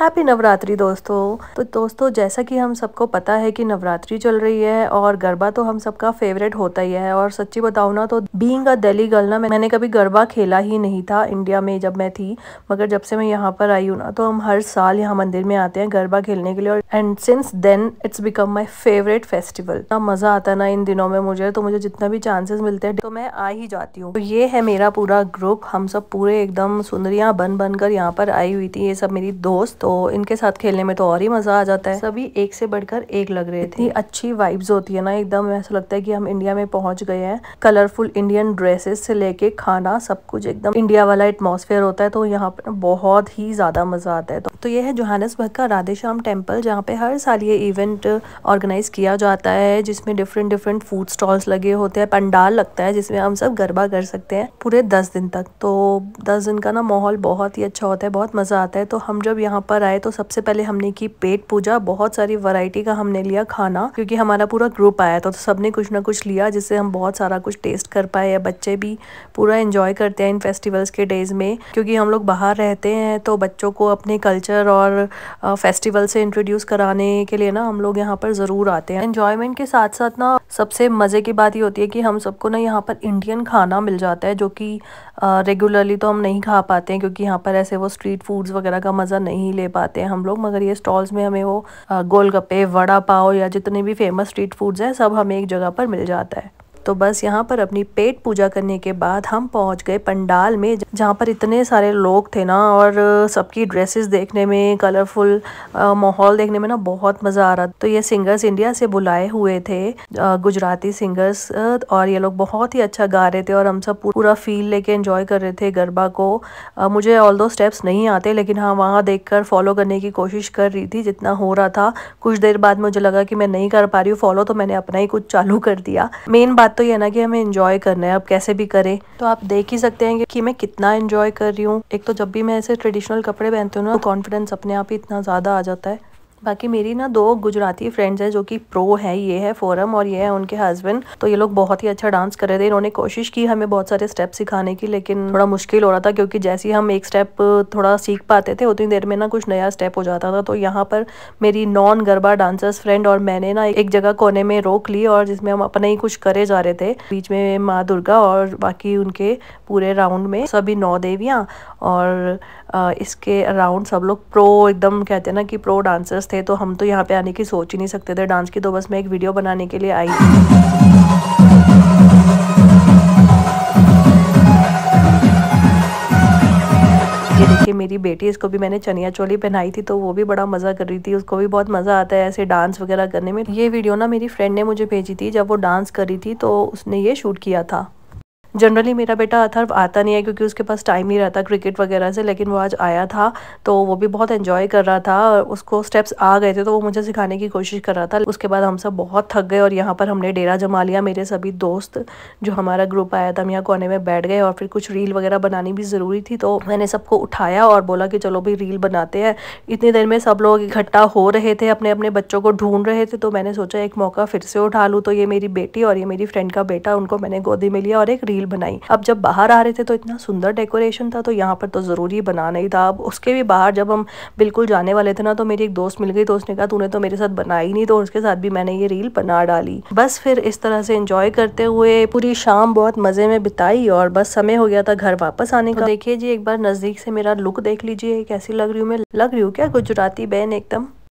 happy Navratri दोस्तों तो दोस्तों जैसा कि हम सबको पता है कि नवरात्रि चल रही है और गरबा तो हम सबका फेवरेट होता ही है और सच्ची बताऊँ ना तो बींग अ दिल्ली गर्ल ना मैंने कभी गरबा खेला ही नहीं था इंडिया में जब मैं थी मगर जब से मैं यहाँ पर आई हूँ ना तो हम हर साल यहाँ मंदिर में आते हैं गरबा खेलने के लिए और and since then it's become my favourite festival इतना मज़ा आता ना इन दिनों में मुझे तो मुझे जितना भी चांसेस मिलते हैं तो मैं आ ही जाती हूँ तो ये है मेरा पूरा ग्रुप हम सब पूरे एकदम सुंदरियाँ बन बन कर यहाँ पर आई हुई थी ये सब मेरी दोस्त तो इनके साथ खेलने में तो और ही मज़ा आ जाता है सभी एक से बढ़कर एक लग रहे थे अच्छी वाइब्स होती है ना एकदम ऐसा लगता है कि हम इंडिया में पहुंच गए हैं कलरफुल इंडियन ड्रेसेस से लेके खाना सब कुछ एकदम इंडिया वाला एटमोसफेयर होता है तो यहाँ पर बहुत ही ज़्यादा मज़ा आता है तो, तो ये है जोहानसबर्ग का राधेश्याम टेम्पल जहाँ पे हर साल ये इवेंट ऑर्गेनाइज किया जाता है जिसमें डिफरेंट डिफरेंट फूड स्टॉल्स लगे होते हैं पंडाल लगता है जिसमें हम सब गरबा कर सकते हैं पूरे दस दिन तक तो दस दिन का ना माहौल बहुत ही अच्छा होता है बहुत मज़ा आता है तो हम जब यहाँ पर पर आए तो सबसे पहले हमने की पेट पूजा बहुत सारी वैरायटी का हमने लिया खाना क्योंकि हमारा पूरा ग्रुप आया था तो सबने कुछ ना कुछ लिया जिससे हम बहुत सारा कुछ टेस्ट कर पाए या बच्चे भी पूरा इन्जॉय करते हैं इन फेस्टिवल्स के डेज में क्योंकि हम लोग बाहर रहते हैं तो बच्चों को अपने कल्चर और फेस्टिवल से इंट्रोड्यूस कराने के लिए ना हम लोग यहाँ पर ज़रूर आते हैं इंजॉयमेंट के साथ साथ ना सबसे मज़े की बात ये होती है कि हम सबको ना यहाँ पर इंडियन खाना मिल जाता है जो कि रेगुलरली तो हम नहीं खा पाते हैं क्योंकि यहाँ पर ऐसे वो स्ट्रीट फूड्स वगैरह का मज़ा नहीं ले ले पाते हैं हम लोग मगर ये स्टॉल्स में हमें वो गोलगप्पे वड़ा पाव या जितने भी फेमस स्ट्रीट फूड्स हैं सब हमें एक जगह पर मिल जाता है तो बस यहाँ पर अपनी पेट पूजा करने के बाद हम पहुँच गए पंडाल में जहाँ पर इतने सारे लोग थे ना और सबकी ड्रेसेस देखने में कलरफुल माहौल देखने में ना बहुत मज़ा आ रहा तो ये सिंगर्स इंडिया से बुलाए हुए थे गुजराती सिंगर्स और ये लोग बहुत ही अच्छा गा रहे थे और हम सब पूरा फील लेके एंजॉय कर रहे थे गरबा को मुझे ऑल दो स्टेप्स नहीं आते लेकिन हाँ वहाँ देख कर फॉलो करने की कोशिश कर रही थी जितना हो रहा था कुछ देर बाद मुझे लगा कि मैं नहीं कर पा रही हूँ फॉलो तो मैंने अपना ही कुछ चालू कर दिया मेन बात तो ये ना कि हमें इन्जॉय करना है अब कैसे भी करें तो आप देख ही सकते हैं कि मैं कितना इन्जॉय कर रही हूँ एक तो जब भी मैं ऐसे ट्रेडिशनल कपड़े पहनती हूँ ना तो कॉन्फिडेंस अपने आप ही इतना ज़्यादा आ जाता है बाकी मेरी ना दो गुजराती फ्रेंड्स हैं जो कि प्रो है ये है फोरम और ये है उनके हस्बैंड तो ये लोग बहुत ही अच्छा डांस कर रहे थे इन्होंने कोशिश की हमें बहुत सारे स्टेप सिखाने की लेकिन थोड़ा मुश्किल हो रहा था क्योंकि जैसे ही हम एक स्टेप थोड़ा सीख पाते थे उतनी देर में ना कुछ नया स्टेप हो जाता था तो यहाँ पर मेरी नॉन गरबा डांसर्स फ्रेंड और मैंने ना एक जगह कोने में रोक ली और जिसमें हम अपने ही कुछ करे जा रहे थे बीच में माँ दुर्गा और बाकी उनके पूरे राउंड में सभी नौ देवियाँ और इसके अराउंड सब लोग प्रो एकदम कहते हैं ना कि प्रो डांसर्स थे तो हम तो यहाँ पे आने की सोच ही नहीं सकते थे डांस की तो बस मैं एक वीडियो बनाने के लिए आई कि देखिए मेरी बेटी इसको भी मैंने चनिया चोली पहनाई थी तो वो भी बड़ा मज़ा कर रही थी उसको भी बहुत मज़ा आता है ऐसे डांस वगैरह करने में ये वीडियो ना मेरी फ्रेंड ने मुझे भेजी थी जब वो डांस कर रही थी तो उसने ये शूट किया था जनरली मेरा बेटा अथर्व आता नहीं है क्योंकि उसके पास टाइम नहीं रहता क्रिकेट वगैरह से लेकिन वो आज आया था तो वो भी बहुत इन्जॉय कर रहा था उसको स्टेप्स आ गए थे तो वो मुझे सिखाने की कोशिश कर रहा था उसके बाद हम सब बहुत थक गए और यहाँ पर हमने डेरा जमा लिया मेरे सभी दोस्त जो हमारा ग्रुप आया था हम यहाँ कोने में बैठ गए और फिर कुछ रील वगैरह बनानी भी ज़रूरी थी तो मैंने सबको उठाया और बोला कि चलो भाई रील बनाते हैं इतनी देर में सब लोग इकट्ठा हो रहे थे अपने अपने बच्चों को ढूंढ रहे थे तो मैंने सोचा एक मौका फिर से उठा लूँ तो ये मेरी बेटी और ये मेरी फ्रेंड का बेटा उनको मैंने गोदी में लिया और एक रील भी बनाई अब जब बाहर आ रहे थे तो इतना सुंदर डेकोरेशन था तो यहाँ पर तो ज़रूरी बनाना ही था अब उसके भी बाहर जब हम बिल्कुल जाने वाले थे ना तो मेरी एक दोस्त मिल गई तो उसने कहा तूने तो मेरे साथ बनाई नहीं तो उसके साथ भी मैंने ये रील बना डाली बस फिर इस तरह से इंजॉय करते हुए पूरी शाम बहुत मज़े में बिताई और बस समय हो गया था घर वापस आने का तो देखिए जी एक बार नज़दीक से मेरा लुक देख लीजिए कैसी लग रही हूँ मैं लग रही हूँ क्या गुजराती बहन एकदम